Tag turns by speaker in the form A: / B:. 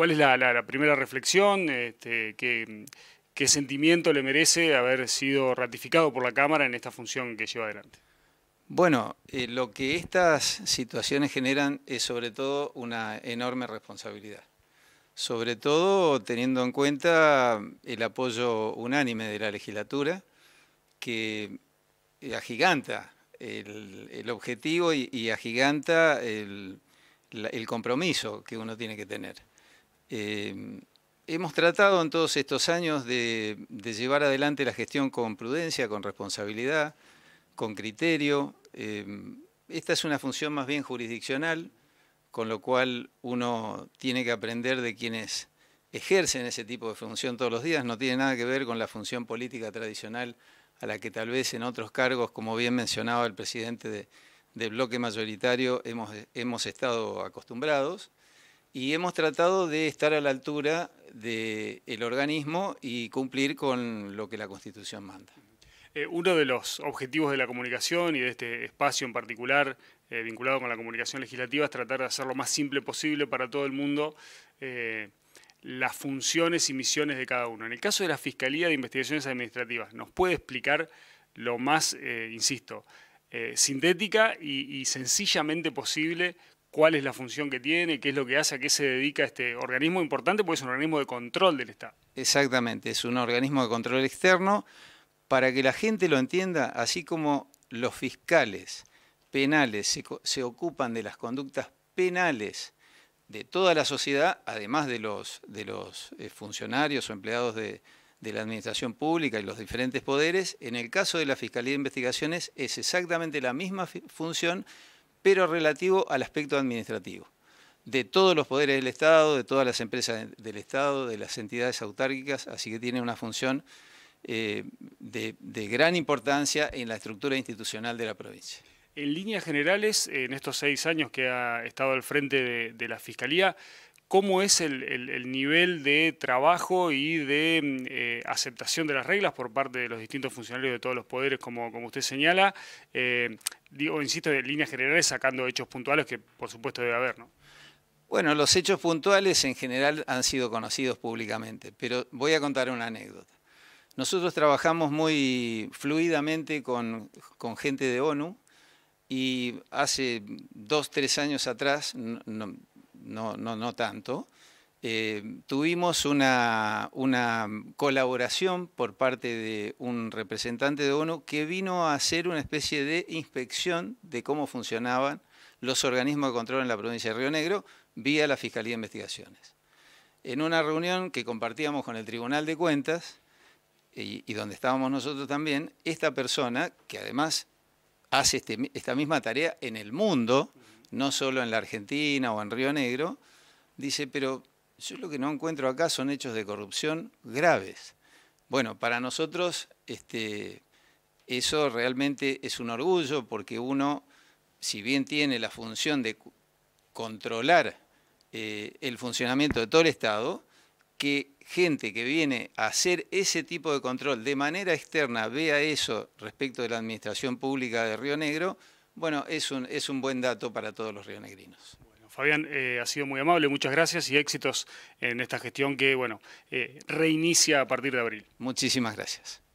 A: ¿Cuál es la, primera reflexión? Este, ¿qué, sentimiento le merece haber sido ratificado por la Cámara en esta función que lleva adelante? Bueno, eh, lo que
B: estas situaciones generan es sobre todo una enorme responsabilidad, sobre todo teniendo en cuenta el apoyo unánime de la legislatura que agiganta el, objetivo y, agiganta el compromiso que uno tiene que tener. Em, hemos tratado en todos estos años de, llevar adelante la gestión con prudencia, con responsabilidad, con criterio. Em, esta es una función más bien jurisdiccional, con lo cual uno tiene que aprender de quienes ejercen ese tipo de función todos los días. No tiene nada que ver con la función política tradicional a la que tal vez en otros cargos, como bien mencionaba el presidente del bloque mayoritario, hemos estado acostumbrados y hemos tratado de estar a la altura del organismo y cumplir con lo que la Constitución manda.
A: Eh, uno de los objetivos de la comunicación y de este espacio en particular eh, vinculado con la comunicación legislativa es tratar de hacer lo más simple posible para todo el mundo eh, las funciones y misiones de cada uno. En el caso de la Fiscalía de Investigaciones Administrativas, ¿nos puede explicar lo más, insisto, sintética y sencillamente posible cuál es la función que tiene, qué es lo que hace, a qué se dedica este organismo importante, porque es un organismo de control del Estado.
B: Exactamente, es un organismo de control externo. Para que la gente lo entienda, así como los fiscales penales se, ocupan de las conductas penales de toda la sociedad, además de los, de los eh, funcionarios o empleados de, de la administración pública y los diferentes poderes, en el caso de la Fiscalía de Investigaciones es exactamente la misma función pero relativo al aspecto administrativo, de todos los poderes del Estado, de todas las empresas del Estado, de las entidades autárquicas, así que tiene una función eh, de, gran importancia en la estructura institucional de la provincia.
A: En líneas generales, en estos seis años que ha estado al frente de la Fiscalía, cómo es el, nivel de trabajo y de mm, eh, aceptación de las reglas por parte de los distintos funcionarios de todos los poderes, como, usted señala. Eh, digo, insisto, en líneas generales, sacando hechos puntuales que por supuesto debe haber, ¿no? Bueno, los hechos puntuales en general
B: han sido conocidos públicamente, pero voy a contar una anécdota. Nosotros trabajamos muy fluidamente con, gente de ONU y hace dos, tres años atrás, no, no, tanto. Eh, tuvimos una, colaboración por parte de un representante de ONU que vino a hacer una especie de inspección de cómo funcionaban los organismos de control en la provincia de Río Negro vía la Fiscalía de Investigaciones. En una reunión que compartíamos con el Tribunal de Cuentas y, donde estábamos nosotros también, esta persona, que además hace este esta misma tarea en el mundo, no solo en la Argentina o en Río Negro, dice, pero yo lo que no encuentro acá son hechos de corrupción graves. Bueno, para nosotros este, eso realmente es un orgullo porque uno, si bien tiene la función de controlar eh, el funcionamiento de todo el Estado, que gente que viene a hacer ese tipo de control de manera externa vea eso respecto de la administración pública de Río Negro, bueno, es un, es
A: un buen dato para todos los rionegrinos. Fabián, eh, ha sido muy amable, muchas gracias y éxitos en esta gestión que, bueno, eh, reinicia a partir de abril. Muchísimas gracias.